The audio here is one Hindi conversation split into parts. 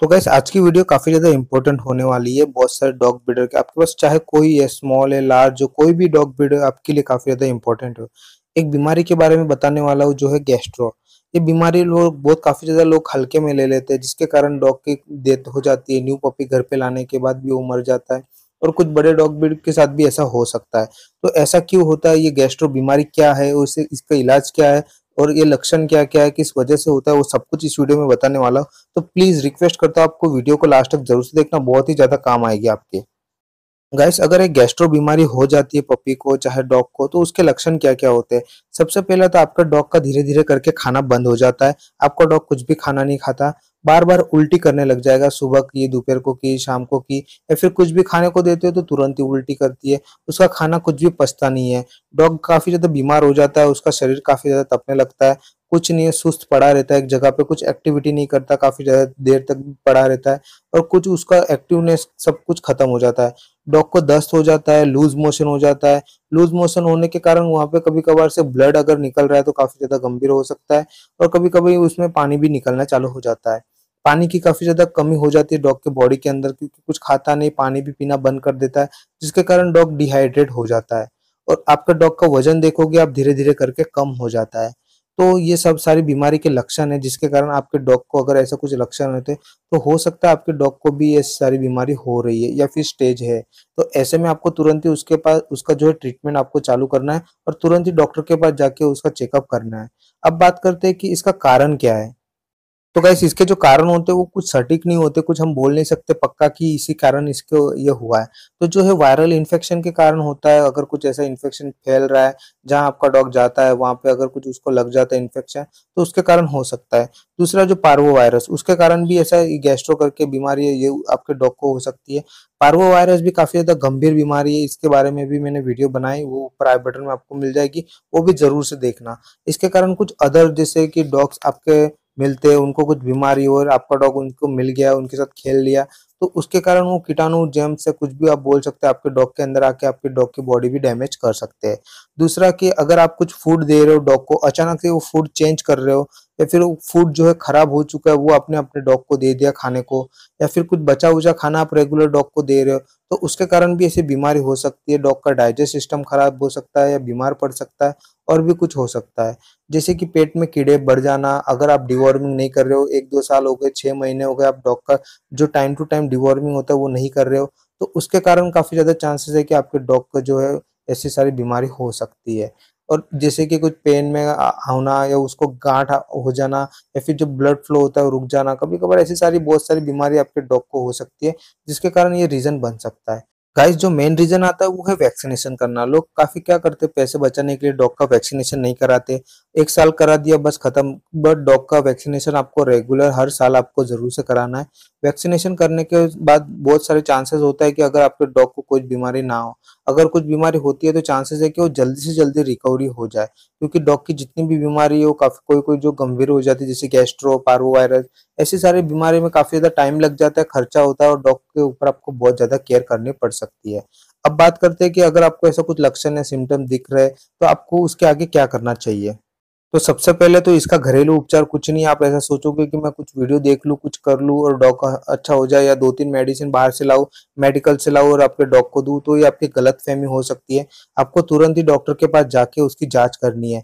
तो गैस आज की वीडियो काफ़ी ज़्यादा इंपॉर्टेंट होने वाली है बहुत सारे डॉग ब्रीडर के आपके पास चाहे कोई है स्मॉल है लार्ज जो कोई भी डॉग ब्रीडर आपके लिए काफ़ी ज़्यादा इंपॉर्टेंट हो एक बीमारी के बारे में बताने वाला हूँ जो है गैस्ट्रो ये बीमारी लोग बहुत काफ़ी ज़्यादा लोग हल्के में ले लेते हैं जिसके कारण डॉग की डेथ हो जाती है न्यू पपी घर पे लाने के बाद भी वो मर जाता है और कुछ बड़े डॉग ब्रीड के साथ भी ऐसा हो सकता है तो ऐसा क्यों होता है ये गैस्ट्रो बीमारी क्या है उसे इसका इलाज क्या है और ये लक्षण क्या क्या है किस वजह से होता है वो सब कुछ इस वीडियो में बताने वाला हूँ तो प्लीज रिक्वेस्ट करता हूँ आपको वीडियो को लास्ट तक जरूर से देखना बहुत ही ज्यादा काम आएगी आपके गाइस अगर एक गैस्ट्रो बीमारी हो जाती है पपी को चाहे डॉग को तो उसके लक्षण क्या क्या होते हैं सबसे पहला तो आपका डॉग का धीरे धीरे करके खाना बंद हो जाता है आपका डॉग कुछ भी खाना नहीं खाता बार बार उल्टी करने लग जाएगा सुबह की दोपहर को की शाम को की या फिर कुछ भी खाने को देते हो तो तुरंत ही उल्टी करती है उसका खाना कुछ भी पछता नहीं है डॉग काफी ज्यादा बीमार हो जाता है उसका शरीर काफी ज्यादा तपने लगता है कुछ नहीं है सुस्त पड़ा रहता है एक जगह पे कुछ एक्टिविटी नहीं करता काफी ज्यादा देर तक पड़ा रहता है और कुछ उसका एक्टिवनेस सब कुछ खत्म हो जाता है डॉग को दस्त हो जाता है लूज मोशन हो जाता है लूज मोशन होने के कारण वहाँ पे कभी कभार से ब्लड अगर निकल रहा है तो काफी ज्यादा गंभीर हो सकता है और कभी कभी उसमें पानी भी निकलना चालू हो जाता है पानी की काफी ज्यादा कमी हो जाती है डॉग के बॉडी के अंदर क्योंकि कुछ खाता नहीं पानी भी पीना बंद कर देता है जिसके कारण डॉग डिहाइड्रेट हो जाता है और आपका डॉग का वजन देखोगे आप धीरे धीरे करके कम हो जाता है तो ये सब सारी बीमारी के लक्षण है जिसके कारण आपके डॉग को अगर ऐसा कुछ लक्षण होते तो हो सकता है आपके डॉग को भी ये सारी बीमारी हो रही है या फिर स्टेज है तो ऐसे में आपको तुरंत ही उसके पास उसका जो है ट्रीटमेंट आपको चालू करना है और तुरंत ही डॉक्टर के पास जाके उसका चेकअप करना है अब बात करते हैं कि इसका कारण क्या है तो गैस इसके जो कारण होते हैं वो कुछ सटीक नहीं होते कुछ हम बोल नहीं सकते पक्का कि इसी कारण इसको ये हुआ है तो जो है वायरल इन्फेक्शन के कारण होता है अगर कुछ ऐसा इन्फेक्शन फैल रहा है जहां आपका डॉग जाता है वहां पे अगर कुछ उसको लग जाता है इन्फेक्शन तो उसके कारण हो सकता है दूसरा जो पार्वो वायरस उसके कारण भी ऐसा गैस्ट्रो करके बीमारी है ये आपके डॉग को हो सकती है पार्वो वायरस भी काफी ज्यादा गंभीर बीमारी है इसके बारे में भी मैंने वीडियो बनाई वो ऊपर आई बटन में आपको मिल जाएगी वो भी जरूर से देखना इसके कारण कुछ अदर जैसे कि डॉग्स आपके मिलते हैं उनको कुछ बीमारी हो आपका डॉग उनको मिल गया उनके साथ खेल लिया तो उसके कारण वो कीटाणु जेम्स से कुछ भी आप बोल सकते हैं आपके डॉग के अंदर आके आपके डॉग की बॉडी भी डैमेज कर सकते हैं दूसरा कि अगर आप कुछ फूड दे रहे हो डॉग को अचानक से वो फूड चेंज कर रहे हो या फिर वो फूड जो है खराब हो चुका है वो आपने अपने डॉग को दे दिया खाने को या फिर कुछ बचा उचा खाना आप रेगुलर डॉग को दे रहे हो तो उसके कारण भी ऐसी बीमारी हो सकती है डॉग का डाइजेस्ट सिस्टम खराब हो सकता है या बीमार पड़ सकता है और भी कुछ हो सकता है जैसे कि पेट में कीड़े बढ़ जाना अगर आप डिवॉर्मिंग नहीं कर रहे हो एक दो साल हो गए छः महीने हो गए आप डॉग का जो टाइम टू टाइम डिवॉर्मिंग होता है वो नहीं कर रहे हो तो उसके कारण काफ़ी ज़्यादा चांसेस है कि आपके डॉग का जो है ऐसी सारी बीमारी हो सकती है और जैसे कि कुछ पेन में होना या उसको गांठ हो जाना या फिर जो ब्लड फ्लो होता है रुक जाना कभी कभार ऐसी सारी बहुत सारी बीमारी आपके डॉग को हो सकती है जिसके कारण ये रीज़न बन सकता है गाइस जो मेन रीजन आता है वो है वैक्सीनेशन करना लोग काफी क्या करते पैसे बचाने के लिए डॉग का वैक्सीनेशन नहीं कराते एक साल करा दिया बस खत्म बट डॉग का वैक्सीनेशन आपको रेगुलर हर साल आपको जरूर से कराना है वैक्सीनेशन करने के बाद बहुत सारे चांसेस होता है कि अगर आपके डॉग को कोई बीमारी ना हो अगर कुछ बीमारी होती है तो चांसेस है कि वो जल्दी से जल्दी रिकवरी हो जाए क्योंकि डॉग की जितनी भी बीमारी है वो काफी कोई कोई जो गंभीर हो जाती है जैसे गैस्ट्रो पारो वायरस ऐसी सारी बीमारी में काफी ज्यादा टाइम लग जाता है खर्चा होता है और डॉग के ऊपर आपको बहुत ज्यादा केयर करनी पड़ सकती है अब बात करते हैं कि अगर आपको ऐसा कुछ लक्षण या सिम्टम दिख रहे तो आपको उसके आगे क्या करना चाहिए तो सबसे पहले तो इसका घरेलू उपचार कुछ नहीं आप ऐसा सोचोगे कि मैं कुछ वीडियो देख लूँ कुछ कर लूँ और डॉग अच्छा हो जाए या दो तीन मेडिसिन बाहर से लाओ मेडिकल से लाओ और आपके डॉग को दूँ तो ये आपकी गलत फहमी हो सकती है आपको तुरंत ही डॉक्टर के पास जाके उसकी जाँच करनी है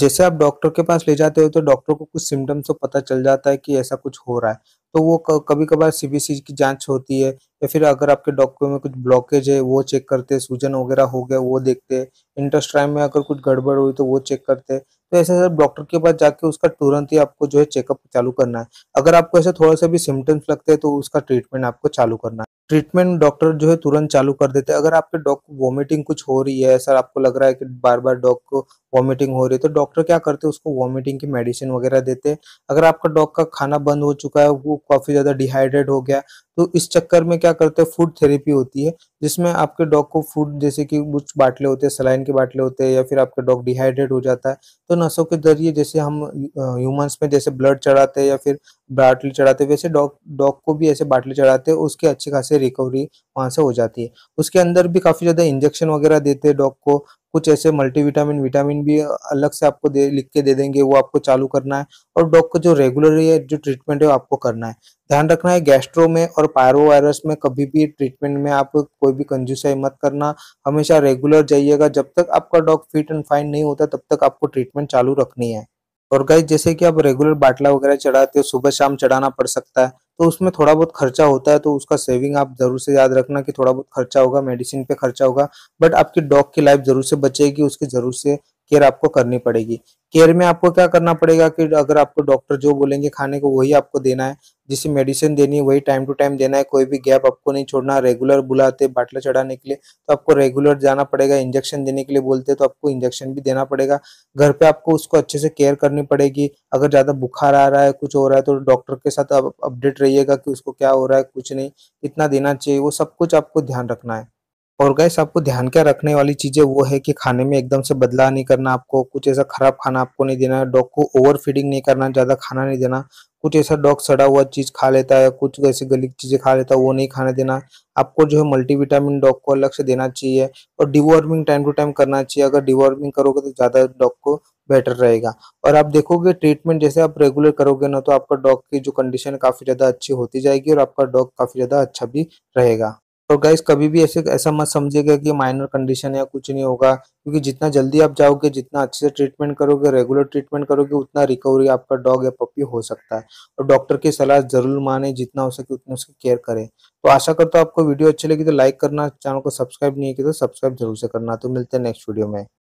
जैसे आप डॉक्टर के पास ले जाते हो तो डॉक्टर को कुछ सिम्टम्स तो पता चल जाता है कि ऐसा कुछ हो रहा है तो वो कभी कभार सीबीसी की जांच होती है या फिर अगर आपके डॉक्टर में कुछ ब्लॉकेज है वो चेक करते हैं सूजन वगैरह हो गया वो देखते हैं इंटरस्ट्राइम में अगर कुछ गड़बड़ हुई तो वो चेक करते हैं तो ऐसे सब डॉक्टर के पास जाके उसका तुरंत ही आपको जो है चेकअप चालू करना है अगर आपको ऐसे थोड़ा सा भी सिम्टम्स लगते हैं तो उसका ट्रीटमेंट आपको चालू करना है ट्रीटमेंट डॉक्टर जो है तुरंत चालू कर देते हैं अगर आपके डॉग को वॉमिटिंग कुछ हो रही है सर आपको लग रहा है कि बार बार डॉग को वॉमिटिंग हो रही है तो डॉक्टर क्या करते हैं उसको वॉमिटिंग की मेडिसिन वगैरह देते हैं अगर आपका डॉग का खाना बंद हो चुका है वो काफ़ी ज़्यादा डिहाइड्रेट हो गया तो इस चक्कर में क्या करते हैं फूड थेरेपी होती है जिसमें आपके डॉग को फूड जैसे कि कुछ बाटले होते हैं सलाइन के बाटले होते हैं या फिर आपका डॉग डिहाइड्रेट हो जाता है तो नसों के जरिए जैसे हम ह्यूमंस में जैसे ब्लड चढ़ाते हैं या फिर बाटली चढ़ाते वैसे डॉग डॉग को भी ऐसे बाटले चढ़ाते हैं उसकी अच्छी खासी रिकवरी वहाँ से हो जाती है उसके अंदर भी काफ़ी ज़्यादा इंजेक्शन वगैरह देते हैं डॉग को कुछ ऐसे मल्टीविटामिन विटामिन भी अलग से आपको दे लिख के दे देंगे वो आपको चालू करना है और डॉग का जो रेगुलर है जो ट्रीटमेंट है वो आपको करना है ध्यान रखना है गैस्ट्रो में और पायरो वायरस में कभी भी ट्रीटमेंट में आप कोई भी कंजूसाई मत करना हमेशा रेगुलर जाइएगा जब तक आपका डॉग फिट एंड फाइन नहीं होता तब तक आपको ट्रीटमेंट चालू रखनी है और गाइज जैसे कि आप रेगुलर बाटला वगैरह चढ़ाते हो सुबह शाम चढ़ाना पड़ सकता है तो उसमें थोड़ा बहुत खर्चा होता है तो उसका सेविंग आप जरूर से याद रखना कि थोड़ा बहुत खर्चा होगा मेडिसिन पे खर्चा होगा बट आपकी डॉग की लाइफ जरूर से बचेगी उसके जरूर से केयर आपको करनी पड़ेगी केयर में आपको क्या करना पड़ेगा कि अगर आपको डॉक्टर जो बोलेंगे खाने को वही आपको देना है जिसे मेडिसिन देनी है वही टाइम टू टाइम देना है कोई भी गैप आपको नहीं छोड़ना रेगुलर बुलाते बाटला चढ़ाने के लिए तो आपको रेगुलर जाना पड़ेगा इंजेक्शन देने के लिए बोलते तो आपको इंजेक्शन भी देना पड़ेगा घर पे आपको उसको अच्छे से केयर करनी पड़ेगी अगर ज़्यादा बुखार आ रहा है कुछ हो रहा है तो डॉक्टर के साथ अपडेट रहिएगा कि उसको क्या हो रहा है कुछ नहीं कितना देना चाहिए वो सब कुछ आपको ध्यान रखना है और गैस आपको ध्यान क्या रखने वाली चीज़ें वो है कि खाने में एकदम से बदलाव नहीं करना आपको कुछ ऐसा खराब खाना आपको नहीं देना डॉग को ओवर फीडिंग नहीं करना ज़्यादा खाना नहीं देना कुछ ऐसा डॉग सड़ा हुआ चीज़ खा लेता है कुछ ऐसी गली चीज़ें खा लेता है वो नहीं खाने देना आपको जो है मल्टीविटामिन डॉग को अलग से देना चाहिए और डिवॉर्मिंग टाइम टू टाइम करना चाहिए अगर डिवॉर्मिंग करोगे तो ज़्यादा डॉग को बेटर रहेगा और आप देखोगे ट्रीटमेंट जैसे आप रेगुलर करोगे ना तो आपका डॉग की जो कंडीशन काफ़ी ज़्यादा अच्छी होती जाएगी और आपका डॉग काफ़ी ज़्यादा अच्छा भी रहेगा और तो गाइस कभी भी ऐसे ऐसा मत समझिएगा कि माइनर कंडीशन या कुछ नहीं होगा क्योंकि जितना जल्दी आप जाओगे जितना अच्छे से ट्रीटमेंट करोगे रेगुलर ट्रीटमेंट करोगे उतना रिकवरी आपका डॉग या पपी हो सकता है और डॉक्टर की सलाह जरूर माने जितना हो सके उतना उसकी केयर करें तो आशा करता हूँ आपको वीडियो अच्छी लगी तो लाइक करना चैनल को सब्सक्राइब नहीं किया तो सब्सक्राइब जरूर से करना तो मिलते हैं नेक्स्ट वीडियो में